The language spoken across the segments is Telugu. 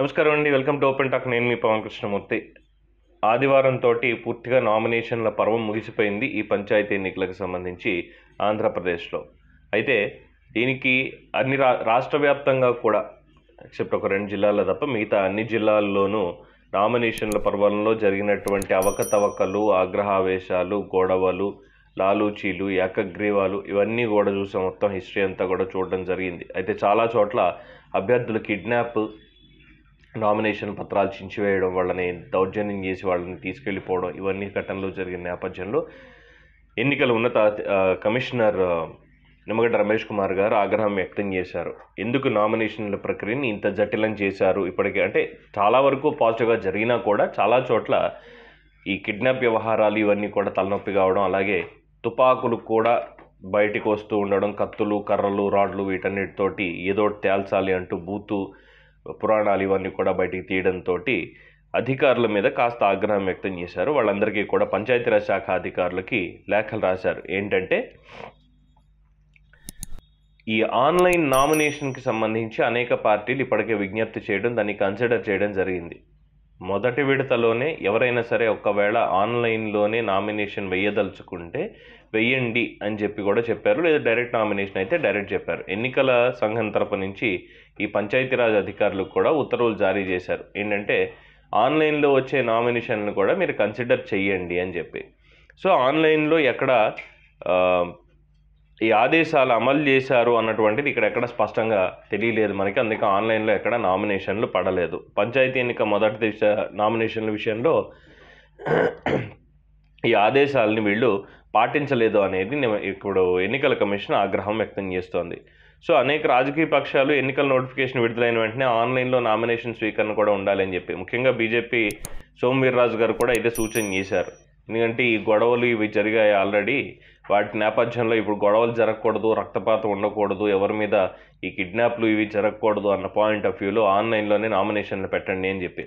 నమస్కారం అండి వెల్కమ్ టు ఓపెన్ టాక్ నేను మీ పవన్ కృష్ణమూర్తి ఆదివారంతో పూర్తిగా నామినేషన్ల పర్వం ముగిసిపోయింది ఈ పంచాయతీ ఎన్నికలకు సంబంధించి ఆంధ్రప్రదేశ్లో అయితే దీనికి అన్ని రా రాష్ట్ర వ్యాప్తంగా కూడా ఎక్సెప్ట్ ఒక రెండు జిల్లాల్లో తప్ప మిగతా అన్ని జిల్లాల్లోనూ నామినేషన్ల పర్వంలో జరిగినటువంటి అవకతవకలు ఆగ్రహావేశాలు గొడవలు లాలూచీలు ఏకగ్రీవాలు ఇవన్నీ కూడా చూసాం మొత్తం హిస్టరీ అంతా కూడా చూడడం జరిగింది అయితే చాలా చోట్ల అభ్యర్థులు కిడ్నాప్ నామినేషన్ పత్రాలు చించివేయడం వాళ్ళని దౌర్జన్యం చేసి వాళ్ళని తీసుకెళ్ళిపోవడం ఇవన్నీ ఘటనలు జరిగిన నేపథ్యంలో ఎన్నికల ఉన్నత కమిషనర్ నిమ్మగడ్డ రమేష్ కుమార్ గారు ఆగ్రహం వ్యక్తం చేశారు ఎందుకు నామినేషన్ల ప్రక్రియని ఇంత జటిలం చేశారు ఇప్పటికే అంటే చాలా వరకు పాజిటివ్గా జరిగినా కూడా చాలా చోట్ల ఈ కిడ్నాప్ వ్యవహారాలు ఇవన్నీ కూడా తలనొప్పి కావడం అలాగే తుపాకులు కూడా బయటికి వస్తూ ఉండడం కత్తులు కర్రలు రాడ్లు వీటన్నిటితోటి ఏదో తేల్చాలి అంటూ బూతు పురాణాలు ఇవన్నీ కూడా బయటికి తీయడంతో అధికారుల మీద కాస్త ఆగ్రహం వ్యక్తం చేశారు వాళ్ళందరికీ కూడా పంచాయతీరాజ్ శాఖ అధికారులకి లేఖలు రాశారు ఏంటంటే ఈ ఆన్లైన్ నామినేషన్కి సంబంధించి అనేక పార్టీలు ఇప్పటికే విజ్ఞప్తి చేయడం దాన్ని కన్సిడర్ చేయడం జరిగింది మొదటి విడతలోనే ఎవరైనా సరే ఒకవేళ ఆన్లైన్లోనే నామినేషన్ వేయదలుచుకుంటే వెయ్యండి అని చెప్పి కూడా చెప్పారు లేదా డైరెక్ట్ నామినేషన్ అయితే డైరెక్ట్ చెప్పారు ఎన్నికల సంఘం తరపు నుంచి ఈ పంచాయతీరాజ్ అధికారులకు కూడా ఉత్తర్వులు జారీ చేశారు ఏంటంటే ఆన్లైన్లో వచ్చే నామినేషన్లు కూడా మీరు కన్సిడర్ చేయండి అని చెప్పి సో ఆన్లైన్లో ఎక్కడ ఈ ఆదేశాలు అమలు చేశారు అన్నటువంటిది ఇక్కడ ఎక్కడ స్పష్టంగా తెలియలేదు మనకి అందుకే ఆన్లైన్లో ఎక్కడ నామినేషన్లు పడలేదు పంచాయతీ ఎన్నిక మొదటి దిశ నామినేషన్ల విషయంలో ఈ ఆదేశాలని వీళ్ళు పాటించలేదు అనేది ఇప్పుడు ఎన్నికల కమిషన్ ఆగ్రహం వ్యక్తం చేస్తోంది సో అనేక రాజకీయ పక్షాలు ఎన్నికల నోటిఫికేషన్ విడుదలైన వెంటనే ఆన్లైన్లో నామినేషన్ స్వీకరణ కూడా ఉండాలని చెప్పి ముఖ్యంగా బీజేపీ సోమవీర్రాజు గారు కూడా ఇదే సూచన చేశారు ఎందుకంటే ఈ గొడవలు ఇవి జరిగాయి ఆల్రెడీ వాటి నేపథ్యంలో ఇప్పుడు గొడవలు జరగకూడదు రక్తపాతం ఉండకూడదు ఎవరి మీద ఈ కిడ్నాప్లు ఇవి జరగకూడదు అన్న పాయింట్ ఆఫ్ వ్యూలో ఆన్లైన్లోనే నామినేషన్లు పెట్టండి అని చెప్పి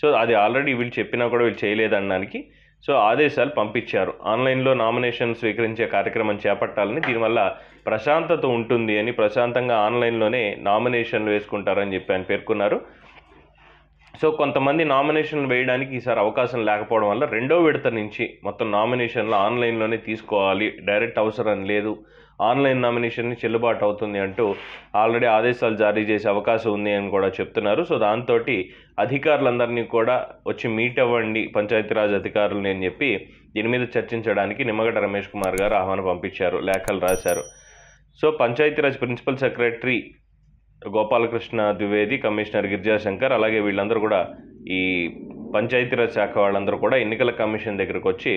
సో అది ఆల్రెడీ వీళ్ళు చెప్పినా కూడా వీళ్ళు చేయలేదనడానికి సో ఆదేశాలు పంపించారు ఆన్లైన్లో నామినేషన్ స్వీకరించే కార్యక్రమం చేపట్టాలని దీనివల్ల ప్రశాంతత ఉంటుంది అని ప్రశాంతంగా ఆన్లైన్లోనే నామినేషన్లు వేసుకుంటారని చెప్పి ఆయన పేర్కొన్నారు సో కొంతమంది నామినేషన్లు వేయడానికి ఈసారి అవకాశం లేకపోవడం వల్ల రెండో విడత నుంచి మొత్తం నామినేషన్లు ఆన్లైన్లోనే తీసుకోవాలి డైరెక్ట్ అవసరం లేదు ఆన్లైన్ నామినేషన్ని చెల్లుబాటు అవుతుంది అంటూ ఆల్రెడీ ఆదేశాలు జారీ చేసే అవకాశం ఉంది అని కూడా చెప్తున్నారు సో దాంతో అధికారులందరినీ కూడా వచ్చి మీట్ అవ్వండి పంచాయతీరాజ్ అధికారులని అని చెప్పి దీని మీద చర్చించడానికి నిమ్మగడ్డ రమేష్ కుమార్ గారు ఆహ్వానం పంపించారు లేఖలు రాశారు so Panchayati Raj principal secretary Gopalakrishna Dwivedi commissioner Girijashankar అలాగే వీళ్ళందరూ కూడా ఈ పంచాయతీరాజ్ శాఖ వాళ్ళందరూ కూడా ఎన్నికల కమిషన్ దగ్గరకు వచ్చి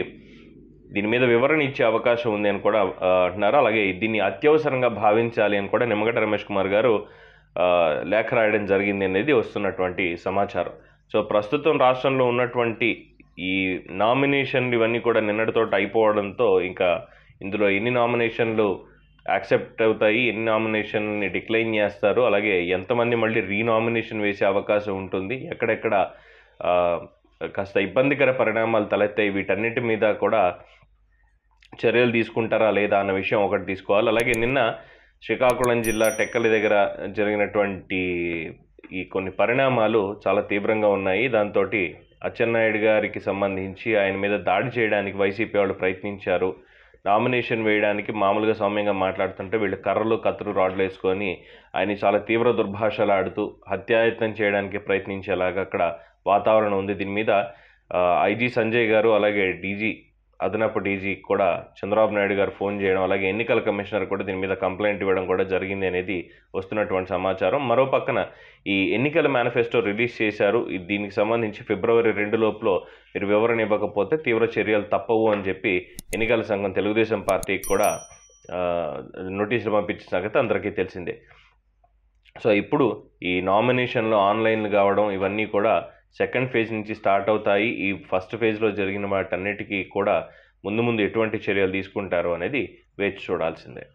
దీని మీద వివరణ ఇచ్చే అవకాశం ఉంది అని కూడా అంటున్నారు అలాగే దీన్ని అత్యవసరంగా భావించాలి అని కూడా నిమ్మగడ్డ రమేష్ కుమార్ గారు లేఖ రాయడం జరిగింది అనేది వస్తున్నటువంటి సమాచారం సో ప్రస్తుతం రాష్ట్రంలో ఉన్నటువంటి ఈ నామినేషన్లు ఇవన్నీ కూడా నిన్నటితోటి అయిపోవడంతో ఇంకా ఇందులో ఎన్ని నామినేషన్లు యాక్సెప్ట్ అవుతాయి ఎన్ని నామినేషన్ని డిక్లైన్ చేస్తారు అలాగే ఎంతమంది మళ్ళీ రీనామినేషన్ వేసే అవకాశం ఉంటుంది ఎక్కడెక్కడ కాస్త ఇబ్బందికర పరిణామాలు తలెత్తాయి వీటన్నిటి మీద కూడా చర్యలు తీసుకుంటారా లేదా అన్న విషయం ఒకటి తీసుకోవాలి అలాగే నిన్న శ్రీకాకుళం జిల్లా టెక్కలి దగ్గర జరిగినటువంటి ఈ కొన్ని పరిణామాలు చాలా తీవ్రంగా ఉన్నాయి దాంతో అచ్చెన్నాయుడు గారికి సంబంధించి ఆయన మీద దాడి చేయడానికి వైసీపీ వాళ్ళు ప్రయత్నించారు నామినేషన్ వేయడానికి మామూలుగా సౌమ్యంగా మాట్లాడుతుంటే వీళ్ళు కర్రలు కత్తులు రాడ్లు వేసుకొని ఆయన చాలా తీవ్ర దుర్భాషలు ఆడుతూ హత్యాయత్నం చేయడానికి ప్రయత్నించేలాగా అక్కడ వాతావరణం ఉంది దీని మీద ఐజీ సంజయ్ గారు అలాగే డీజీ అదనపు డీజీ కూడా చంద్రబాబు నాయుడు గారు ఫోన్ చేయడం అలాగే ఎన్నికల కమిషనర్ కూడా దీని మీద కంప్లైంట్ ఇవ్వడం కూడా జరిగింది అనేది వస్తున్నటువంటి సమాచారం మరో పక్కన ఈ ఎన్నికల మేనిఫెస్టో రిలీజ్ చేశారు దీనికి సంబంధించి ఫిబ్రవరి రెండు లోపల మీరు వివరణ ఇవ్వకపోతే తీవ్ర చర్యలు తప్పవు అని చెప్పి ఎన్నికల సంఘం తెలుగుదేశం పార్టీకి కూడా నోటీసులు పంపించిన సంగతి అందరికీ తెలిసిందే సో ఇప్పుడు ఈ నామినేషన్లో ఆన్లైన్లు కావడం ఇవన్నీ కూడా సెకండ్ ఫేజ్ నుంచి స్టార్ట్ అవుతాయి ఈ ఫస్ట్ ఫేజ్లో జరిగిన వాటన్నిటికీ కూడా ముందు ముందు ఎటువంటి చర్యలు తీసుకుంటారు అనేది వేచి చూడాల్సిందే